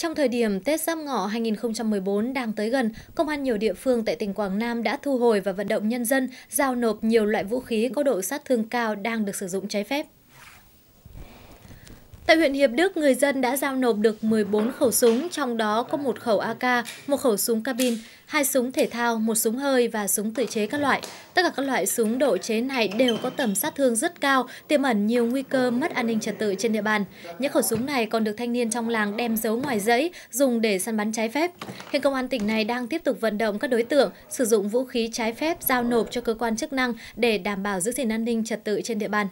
Trong thời điểm Tết Giáp Ngọ 2014 đang tới gần, công an nhiều địa phương tại tỉnh Quảng Nam đã thu hồi và vận động nhân dân giao nộp nhiều loại vũ khí có độ sát thương cao đang được sử dụng trái phép. Tại huyện Hiệp Đức, người dân đã giao nộp được 14 khẩu súng, trong đó có một khẩu AK, một khẩu súng cabin, hai súng thể thao, một súng hơi và súng tự chế các loại. Tất cả các loại súng độ chế này đều có tầm sát thương rất cao, tiềm ẩn nhiều nguy cơ mất an ninh trật tự trên địa bàn. Những khẩu súng này còn được thanh niên trong làng đem giấu ngoài dãy, dùng để săn bắn trái phép. Hiện công an tỉnh này đang tiếp tục vận động các đối tượng sử dụng vũ khí trái phép giao nộp cho cơ quan chức năng để đảm bảo giữ gìn an ninh trật tự trên địa bàn.